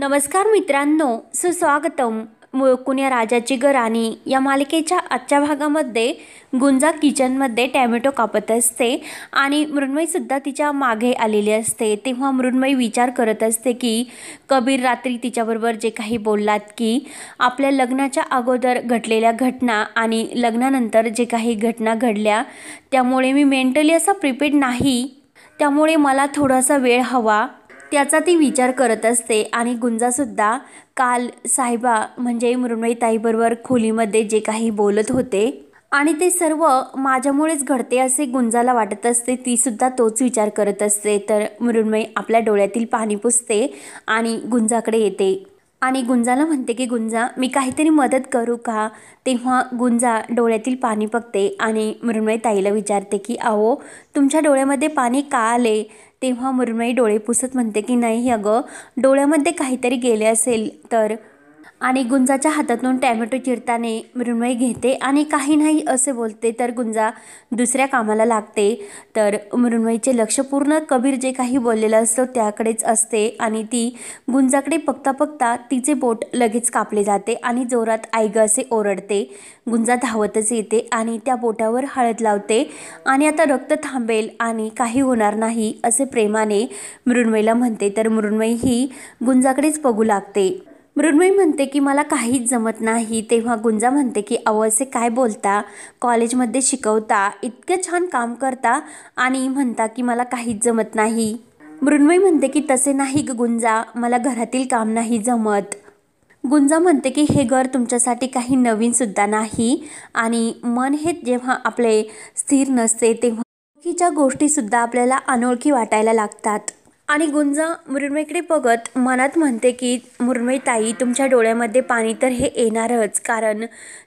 नमस्कार मित्रांनो सुस्वागतम मुळकुन या राजाची गराणी या मालिकेच्या आजच्या भागामध्ये गुंजा किचनमध्ये टॅमॅटो कापत असते आणि मृण्मयीसुद्धा तिच्या मागे आलेली असते तेव्हा मृण्मयी विचार करत असते की कबीर रात्री तिच्याबरोबर जे काही बोललात की आपल्या लग्नाच्या अगोदर घडलेल्या घटना आणि लग्नानंतर जे काही घटना घडल्या त्यामुळे मी मेंटली असा प्रिपेड नाही त्यामुळे मला थोडासा वेळ हवा त्याचा ती विचार करत असते आणि गुंजासुद्धा काल साहेबा म्हणजे मृण्मयीताईबरोबर खोलीमध्ये जे काही बोलत होते आणि ते सर्व माझ्यामुळेच घडते असे गुंजाला वाटत असते तीसुद्धा तोच विचार करत असते तर मृण्मयी आपल्या डोळ्यातील पाणी पुसते आणि गुंजाकडे येते आणि गुंजाला म्हणते की गुंजा मी काहीतरी मदत करू का तेव्हा गुंजा डोळ्यातील पाणी बघते आणि मृण्मयी ताईला विचारते की आहो तुमच्या डोळ्यामध्ये पाणी का आले तेव्हा मृण्मयी डोळे पुसत म्हणते की नाही अगं डोळ्यामध्ये काहीतरी गेले असेल तर आणि गुंजाच्या हातातून टॅमॅटो चिरताने मृण्मयी घेते आणि काही नाही असे बोलते तर गुंजा दुसऱ्या कामाला लागते तर मृण्मयीचे लक्ष पूर्ण कबीर जे काही बोललेलं असतं त्याकडेच असते आणि ती गुंजाकडे बघता बघता तिचे बोट लगेच कापले जाते आणि जोरात आईग असे ओरडते गुंजा धावतच येते आणि त्या बोटावर हळद लावते आणि आता रक्त थांबेल आणि काही होणार नाही असे प्रेमाने मृण्मयीला म्हणते तर मृण्मयी ही गुंजाकडेच बघू लागते मृण्मयी म्हणते की मला काहीच जमत नाही तेव्हा गुंजा म्हणते की अवसे काय बोलता कॉलेजमध्ये शिकवता इतकं छान काम करता आणि म्हणता की मला काहीच जमत नाही मृण्मयी म्हणते की तसे नाही गुंजा मला घरातील काम नाही जमत गुंजा म्हणते की हे घर तुमच्यासाठी काही नवीनसुद्धा नाही आणि मन हे जेव्हा आपले स्थिर नसते तेव्हा बाकीच्या गोष्टीसुद्धा आपल्याला अनोळखी वाटायला लागतात आणि गुंजा मुरुमईकडे बघत मनात म्हणते की मुरमई ताई तुमच्या डोळ्यामध्ये पाणी तर हे येणारच कारण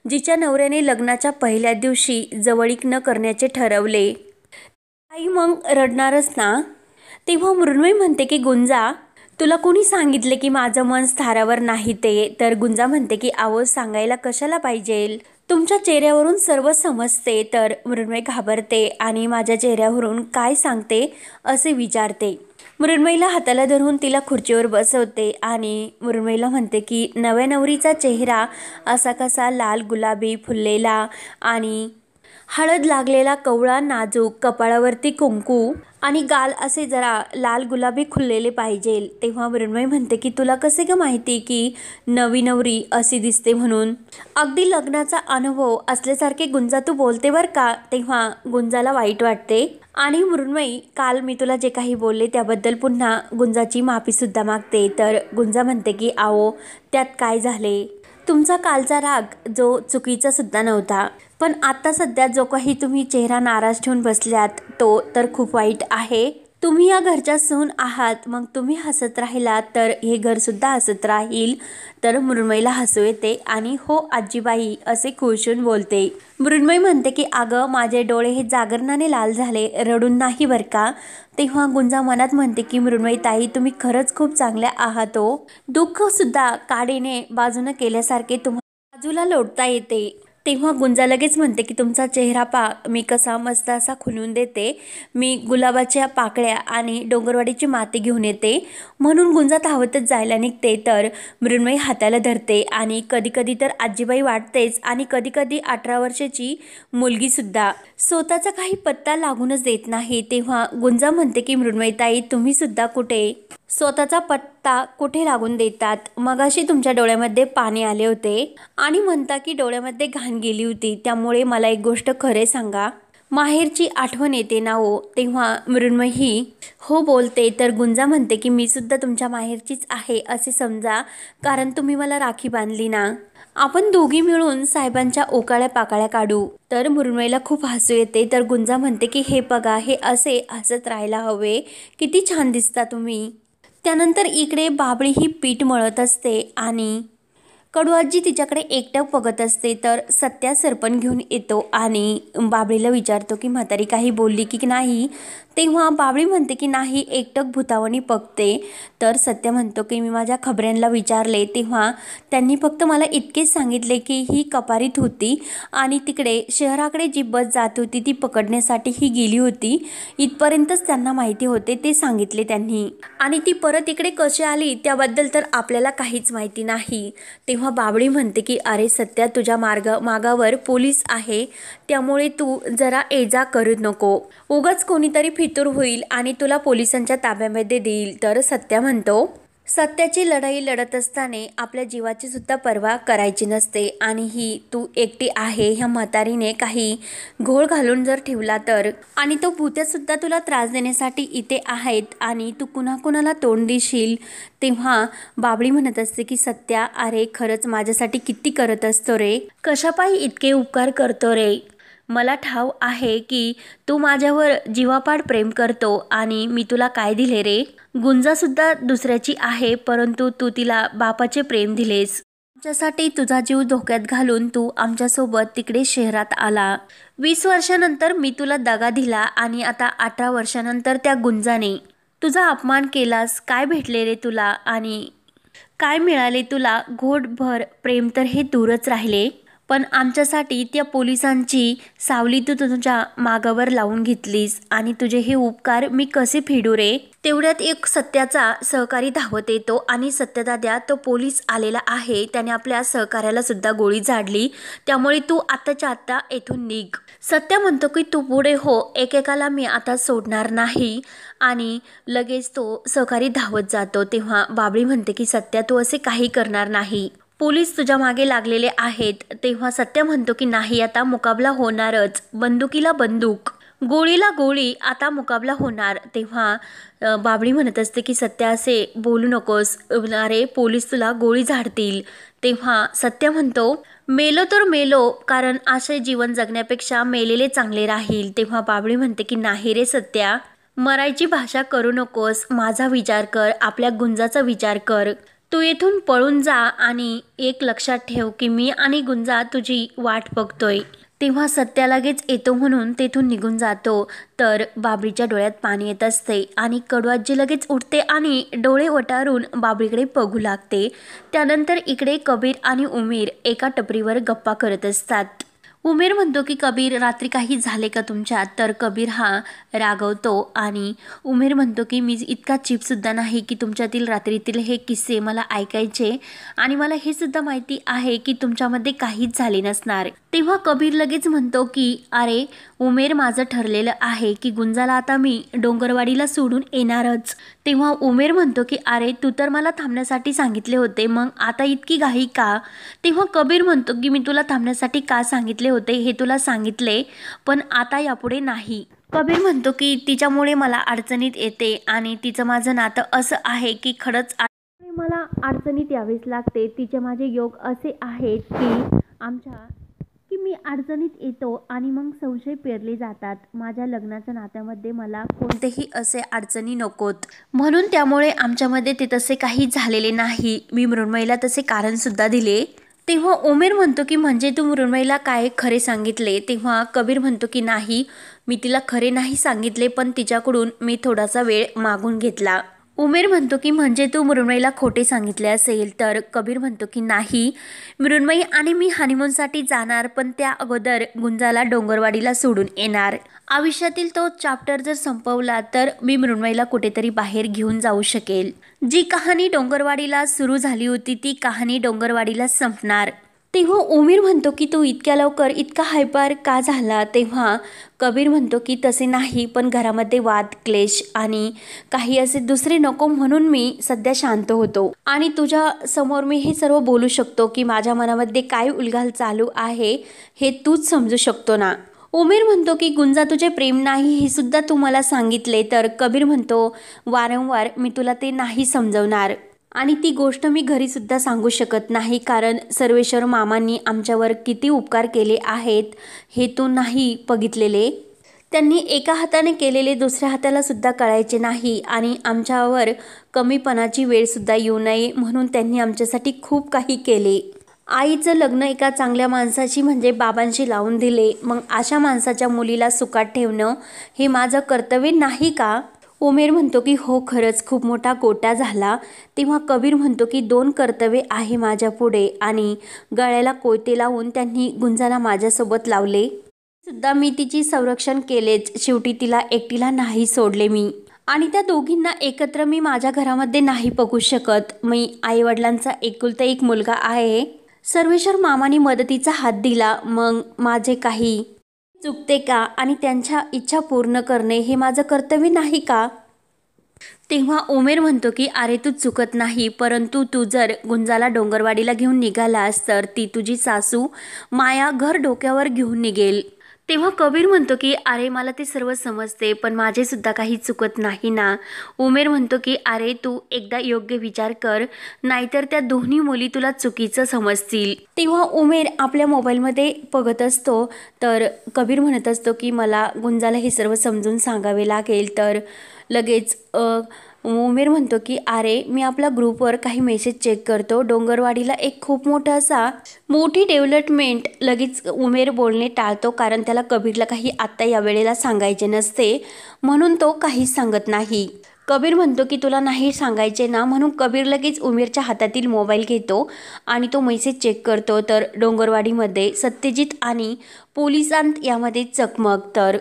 जिच्या नवऱ्याने लग्नाच्या पहिल्या दिवशी जवळीक न करण्याचे ठरवले ताई मग रडणारच ना तेव्हा मृण्मयी म्हणते की गुंजा तुला कोणी सांगितले की माझं मन स्थारावर नाही ते तर गुंजा म्हणते की आवो सांगायला कशाला पाहिजेल तुमच्या चेहऱ्यावरून सर्व समजते तर मृण्मय घाबरते आणि माझ्या चेहऱ्यावरून काय सांगते असे विचारते मृण्मयीला हाताला धरून तिला खुर्चीवर बसवते आणि मृण्मयीला म्हणते की नव्या नवरीचा चेहरा असा कसा लाल गुलाबी फुललेला आणि हळद लागलेला कवळा नाजूक कपाळावरती कुंकू आणि गाल असे जरा लाल गुलाबी खुललेले पाहिजे तेव्हा मृण्मयी म्हणते की तुला कसे का माहिती की नवी नवरी अशी दिसते म्हणून अगदी लग्नाचा अनुभव असल्यासारखे गुंजा तू बोलते बर का तेव्हा गुंजाला वाईट वाटते आणि मृण्मयी काल मी तुला जे काही बोलले त्याबद्दल पुन्हा गुंजाची माफीसुद्धा मागते तर गुंजा म्हणते की आओ त्यात काय झाले तुमचा कालचा राग जो चुकीचा सुद्धा नव्हता पण आता सध्या जो काही तुम्ही चेहरा नाराज ठेवून बसल्यात तो तर खूप वाईट आहे तुम्ही या घरच्या सून आहात मग तुम्ही हसत राहिलात तर हे घरसुद्धा हसत राहील तर मृण्मयीला हसू येते आणि हो आजीबाई असे खुशून बोलते मृण्मय म्हणते की अगं माझे डोळे हे जागरणाने लाल झाले रडून नाही बर का तेव्हा गुंजा मनात म्हणते की मृण्मयी ताई तुम्ही खरंच खूप चांगल्या आहात हो दुःखसुद्धा काडीने बाजूनं केल्यासारखे तुम्हाला बाजूला लोटता येते तेव्हा गुंजा लगेच म्हणते की तुमचा चेहरा पा मी कसा मस्त असा खुलून देते मी गुलाबाच्या पाकळ्या आणि डोंगरवाडीची माती घेऊन येते म्हणून गुंजा धावतच जायला निघते तर मृण्मयी हाताला धरते आणि कधीकधी तर आजीबाई वाटतेच आणि कधीकधी अठरा वर्षाची मुलगीसुद्धा स्वतःचा काही पत्ता लागूनच देत नाही तेव्हा गुंजा म्हणते की मृण्मयताई तुम्हीसुद्धा कुठे स्वतःचा पत्ता कुठे लागून देतात मगाशी तुमच्या डोळ्यामध्ये पाणी आले होते आणि म्हणता की डोळ्यामध्ये घाण गेली होती त्यामुळे मला एक गोष्ट खरे सांगा माहेरची आठवण येते ना हो तेव्हा मृण्मयी हो बोलते तर गुंजा म्हणते की मी सुद्धा तुमच्या माहेरचीच आहे असे समजा कारण तुम्ही मला राखी बांधली ना आपण दोघी मिळून साहेबांच्या ओकाळ्या पाकाळ्या काढू तर मुरमईला खूप हसू येते तर गुंजा म्हणते की हे बघा हे असे हसत राहायला हवे किती छान दिसता तुम्ही त्यानंतर इकडे बाबळी ही पीठ मळत असते आणि कडुआजी तिच्याकडे एकटक बघत असते तर सत्या सरपण घेऊन येतो आणि बाबळीला विचारतो की म्हातारी काही बोलली की नाही तेव्हा बाबळी म्हणते की नाही एकटक भूतावणी बघते तर सत्य म्हणतो की मी माझ्या खबऱ्यांना विचारले तेव्हा त्यांनी फक्त मला इतकेच सांगितले की ही कपारीत होती आणि तिकडे शहराकडे जी बस जात होती ती पकडण्यासाठी ही गेली होती इथपर्यंतच त्यांना माहिती होते ते सांगितले त्यांनी आणि ती परत इकडे कशी आली त्याबद्दल तर आपल्याला काहीच माहिती नाही तेव्हा बाबळी म्हणते की अरे सत्या तुझ्या मार्ग मागावर पोलीस आहे त्यामुळे तू जरा एजा करू नको उगच कोणीतरी फितूर होईल आणि तुला पोलिसांच्या ताब्यामध्ये देईल तर सत्या म्हणतो सत्याची लढाई लढत असताना आपल्या जीवाची सुद्धा पर्वा करायची नसते आणि ही तू एकटी आहे ह्या म्हातारीने काही घोळ घालून जर ठेवला तर आणि तो भूत्यासुद्धा तुला त्रास देण्यासाठी इथे आहेत आणि तू कुणाकुणाला तोंड देशील तेव्हा बाबळी म्हणत असते की सत्या अरे खरंच माझ्यासाठी किती करत असतो रे कशापायी इतके उपकार करतो रे मला ठाव आहे की तू माझ्यावर जीवापाड प्रेम करतो आणि मी तुला काय दिले रे गुंजासुद्धा दुसऱ्याची आहे परंतु तू तिला बापाचे प्रेम दिलेस आमच्यासाठी तुझा जीव धोक्यात घालून तू आमच्यासोबत तिकडे शहरात आला वीस वर्षानंतर मी तुला दगा दिला आणि आता अठरा वर्षानंतर त्या गुंजाने तुझा अपमान केलास काय भेटले रे तुला आणि काय मिळाले तुला घोटभर प्रेम तर हे दूरच राहिले पण आमच्यासाठी त्या पोलिसांची सावली तू तुझ्या मागावर लावून घेतलीस आणि तुझे हे उपकार मी कसे फेडू रे तेवढ्यात एक सत्याचा सहकारी धावत येतो आणि द्या तो पोलीस आलेला आहे त्याने आपल्या सहकार्याला सुद्धा गोळी झाडली त्यामुळे तू आताच्या आत्ता येथून निघ सत्या म्हणतो की तू पुढे हो एकेकाला मी आता सोडणार नाही आणि लगेच तो सहकारी धावत जातो तेव्हा बाबळी म्हणते की सत्या तू असे काही करणार नाही पोलीस तुझ्या मागे लागलेले आहेत तेव्हा सत्य म्हणतो की नाही आता मुकाबला होणारच बंदुकीला बंदूक गोळीला गोळी आता मुकाबला होणार तेव्हा बाबळी म्हणत असते की सत्य असे बोलू नकोस अरे पोलीस तुला गोळी झाडतील तेव्हा सत्य म्हणतो मेलो तर मेलो कारण असे जीवन जगण्यापेक्षा मेलेले चांगले राहील तेव्हा बाबळी म्हणते की नाही रे सत्या मरायची भाषा करू नकोस माझा विचार कर आपल्या गुंजाचा विचार कर तू येथून पळून जा आणि एक लक्षात ठेव की मी आणि गुंजा तुझी वाट बघतोय तेव्हा सत्या लगेच येतो म्हणून तेथून निघून जातो तर बाबरीच्या डोळ्यात पाणी येत असते आणि कडवाजी लगेच उठते आणि डोळे वटारून बाबरीकडे बघू लागते त्यानंतर इकडे कबीर आणि उमीर एका टपरीवर गप्पा करत असतात उमेर म्हणतो की कबीर रात्री काही झाले का तुमच्यात तर कबीर हा रागवतो आणि उमेर म्हणतो की मी इतका चिपसुद्धा नाही की तुमच्यातील रात्रीतील हे किस्से मला ऐकायचे आणि मला हे सुद्धा माहिती आहे की तुमच्यामध्ये काहीच झाले नसणार तेव्हा कबीर लगेच म्हणतो की अरे उमेर माझं ठरलेलं आहे की गुंजाला आता मी डोंगरवाडीला सोडून येणारच तेव्हा उमेर म्हणतो की अरे तू तर मला थांबण्यासाठी सांगितले होते मग आता इतकी घाई का तेव्हा कबीर म्हणतो की मी तुला थांबण्यासाठी का सांगितले होते हे तुला सांगितले पण आता यापुढे नाही कबीर म्हणतो की तिच्यामुळे मला अडचणीत येते आणि तिचं माझं नातं असं आहे की खरंच मला अडचणीत यावीच लागते तिचे माझे योग असे आहेत की आमच्या की मी अडचणीत येतो आणि मग संशय पेरले जातात माझ्या लग्नाच्या नात्यामध्ये मला कोणतेही असे अडचणी नकोत म्हणून त्यामुळे आमच्यामध्ये ते तसे काही झालेले नाही मी मृण्मयला तसे कारणसुद्धा दिले तेव्हा उमेर म्हणतो की म्हणजे तू मृण्मयला काय खरे सांगितले तेव्हा कबीर म्हणतो की नाही मी तिला खरे नाही सांगितले पण तिच्याकडून मी थोडासा वेळ मागून घेतला उमेर म्हणतो की म्हणजे तू मृण्मयीला खोटे सांगितले असेल तर कबीर म्हणतो की नाही मृण्मयी आणि मी हनीमूनसाठी जाणार पण त्या अगोदर गुंजाला डोंगरवाडीला सोडून येणार आयुष्यातील तो चॅप्टर जर संपवला तर मी मृण्मयीला कुठेतरी बाहेर घेऊन जाऊ शकेल जी कहाणी डोंगरवाडीला सुरू झाली होती ती कहाणी डोंगरवाडीला संपणार तेव्हा उमेर म्हणतो की तू इतक्या लवकर इतका हायपार का झाला तेव्हा कबीर म्हणतो की तसे नाही पण घरामध्ये वाद क्लेश आणि काही असे दुसरे नको म्हणून मी सध्या शांत होतो आणि तुझ्या समोर मी हे सर्व बोलू शकतो की माझ्या मनामध्ये काय उलगाल चालू आहे हे तूच समजू शकतो ना उमेर म्हणतो की गुंजा तुझे प्रेम नाही हे सुद्धा तू मला सांगितले तर कबीर म्हणतो वारंवार मी तुला ते नाही समजवणार आणि ती गोष्ट मी घरीसुद्धा सांगू शकत नाही कारण सर्वेश्वर मामांनी आमच्यावर किती उपकार केले आहेत हे तो नाही बघितलेले त्यांनी एका हाताने केलेले दुसऱ्या हाताला सुद्धा कळायचे नाही आणि आमच्यावर कमीपणाची वेळसुद्धा येऊ नये म्हणून त्यांनी आमच्यासाठी खूप काही केले आईचं लग्न एका चांगल्या माणसाशी म्हणजे बाबांशी लावून दिले मग अशा माणसाच्या मुलीला सुखात ठेवणं हे माझं कर्तव्य नाही का उमेर म्हणतो की हो खरंच खूप मोठा गोटा झाला तेव्हा कबीर म्हणतो की दोन कर्तव्ये आहे माझ्या पुढे आणि गळ्याला कोयते लावून त्यांनी गुंजाला माझ्यासोबत लावले सुद्धा मी तिची संरक्षण केलेच शेवटी तिला एकटीला नाही सोडले मी आणि त्या दोघींना एकत्र मी माझ्या घरामध्ये नाही बघू शकत मी आईवडिलांचा एकुलता एक मुलगा आहे सर्वेश्वर मामाने मदतीचा हात दिला मग माझे काही चुकते का आणि त्यांच्या इच्छा पूर्ण करणे हे माझं कर्तव्य नाही का तेव्हा उमेर म्हणतो की अरे तू चुकत नाही परंतु तू जर गुंजाला डोंगरवाडीला घेऊन निघालास तर ती तुझी सासू माया घर डोक्यावर घेऊन निघेल तेव्हा कबीर म्हणतो की अरे मला ते सर्व समजते पण माझेसुद्धा काही चुकत नाही ना उमेर म्हणतो की अरे तू एकदा योग्य विचार कर नाहीतर त्या दोन्ही मुली तुला चुकीचं समजतील तेव्हा उमेर आपल्या मोबाईलमध्ये बघत असतो तर कबीर म्हणत असतो की मला गुंजाला हे सर्व समजून सांगावे लागेल तर लगेच उमेर म्हणतो की अरे मी आपल्या ग्रुपवर काही मेसेज चेक करतो डोंगरवाडीला एक खूप मोठा असा मोठी डेव्हलपमेंट लगेच उमेर बोलणे टाळतो कारण त्याला कबीरला काही आत्ता या वेळेला सांगायचे नसते म्हणून तो काहीच सांगत नाही कबीर म्हणतो की तुला नाही सांगायचे ना म्हणून कबीर लगेच उमेरच्या हातातील मोबाईल घेतो आणि तो मेसेज चेक करतो तर डोंगरवाडीमध्ये सत्यजित आणि पोलिसांत यामध्ये चकमक तर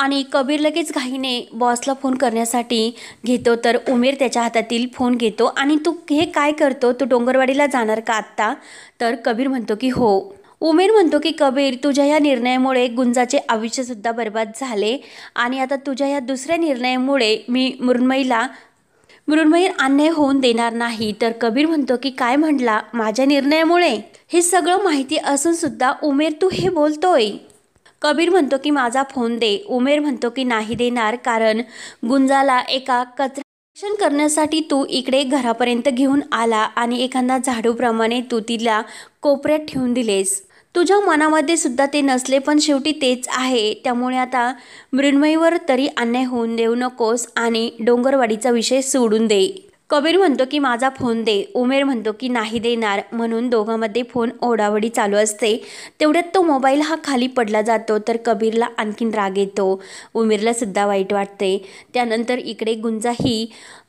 आणि कबीर लगेच घाईने बॉसला फोन करण्यासाठी घेतो तर उमेर त्याच्या हातातील फोन घेतो आणि तू हे काय करतो तू डोंगरवाडीला जाणार का आत्ता तर कबीर म्हणतो की हो उमेर म्हणतो की कबीर तुझ्या या निर्णयामुळे गुंजाचे आयुष्यसुद्धा बर्बाद झाले आणि आता तुझ्या या दुसऱ्या निर्णयामुळे मी मृण्मयीला मृण्मयीर अन्याय होऊन देणार नाही तर कबीर म्हणतो की काय म्हटला माझ्या निर्णयामुळे हे सगळं माहिती असूनसुद्धा उमेर तू हे बोलतोय कबीर म्हणतो की माझा फोन दे उमेर म्हणतो की नाही देणार कारण गुंजाला एका कचरा करण्यासाठी तू इकडे घरापर्यंत घेऊन आला आणि एखादा झाडूप्रमाणे तू तिला कोपऱ्यात ठेवून दिलेस तुझ्या मनामध्ये सुद्धा ते नसले पण शेवटी तेच आहे त्यामुळे आता मृण्मयीवर तरी अन्याय होऊन देऊ नकोस आणि डोंगरवाडीचा विषय सोडून दे कबीर म्हणतो की माझा फोन दे उमेर म्हणतो की नाही देणार म्हणून दोघांमध्ये फोन ओढावडी चालू असते तेवढ्यात तो मोबाईल हा खाली पडला जातो तर कबीरला आणखीन राग येतो उमेरला सुद्धा वाईट वाटते त्यानंतर इकडे गुंजा ही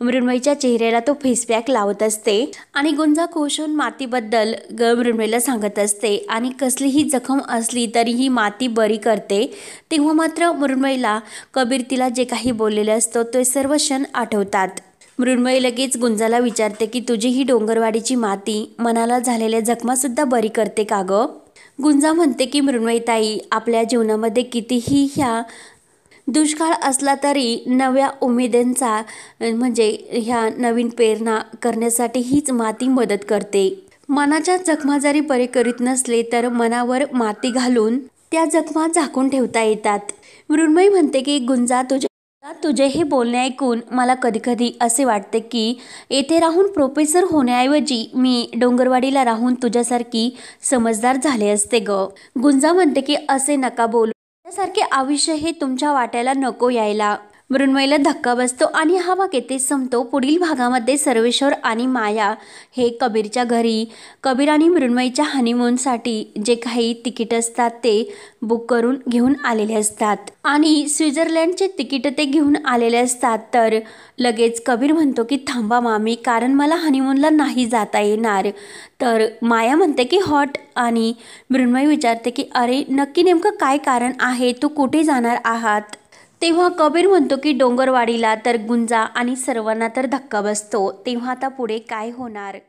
चेहऱ्याला तो फेसबॅक लावत असते आणि गुंजा कोशून मातीबद्दल ग मृण्मयीला सांगत असते आणि कसलीही जखम असली तरीही माती बरी करते तेव्हा मात्र मृण्मयला कबीर तिला जे काही बोललेले असतो ते सर्व क्षण आठवतात मृण्मयी लगेच गुंजाला विचारते की तुझी ही डोंगरवाडीची माती मनाला झालेल्या जखमासुद्धा बरी करते का गं गुंजा म्हणते की ताई आपल्या जीवनामध्ये कितीही ह्या दुष्काळ असला तरी नव्या उमेदींचा म्हणजे ह्या नवीन प्रेरणा करण्यासाठी हीच माती मदत करते मनाच्या जखमा जरी बरे करीत नसले तर मनावर माती घालून त्या जखमा झाकून ठेवता येतात मृण्मयी म्हणते की गुंजा तुझ्या तुझे हे बोलणे ऐकून मला कधीकधी असे वाटते की येथे राहून प्रोफेसर होण्याऐवजी मी डोंगरवाडीला राहून तुझ्यासारखी समजदार झाले असते ग गुंजा म्हणते की असे नका बोलू त्यासारखे आयुष्य हे तुमच्या वाट्याला नको यायला मृण्मयला धक्का बसतो आणि हा भाग येथे संपतो पुढील भागामध्ये सर्वेश्वर आणि माया हे कबीरच्या घरी कबीर आणि मृण्मयीच्या हनीमूनसाठी जे काही तिकीट असतात ते बुक करून घेऊन आलेले असतात आणि स्वित्झर्लंडचे तिकीट ते घेऊन आलेले असतात तर लगेच कबीर म्हणतो की थांबा मामी कारण मला हनीमूनला नाही जाता येणार तर माया म्हणते की हॉट आणि मृण्मयी विचारते की अरे नक्की नेमकं काय कारण आहे तू कुठे जाणार आहात तेव्हा कबीर म्हणतो की डोंगरवाडीला तर गुंजा आणि सर्वांना तर धक्का बसतो तेव्हा आता पुढे काय होणार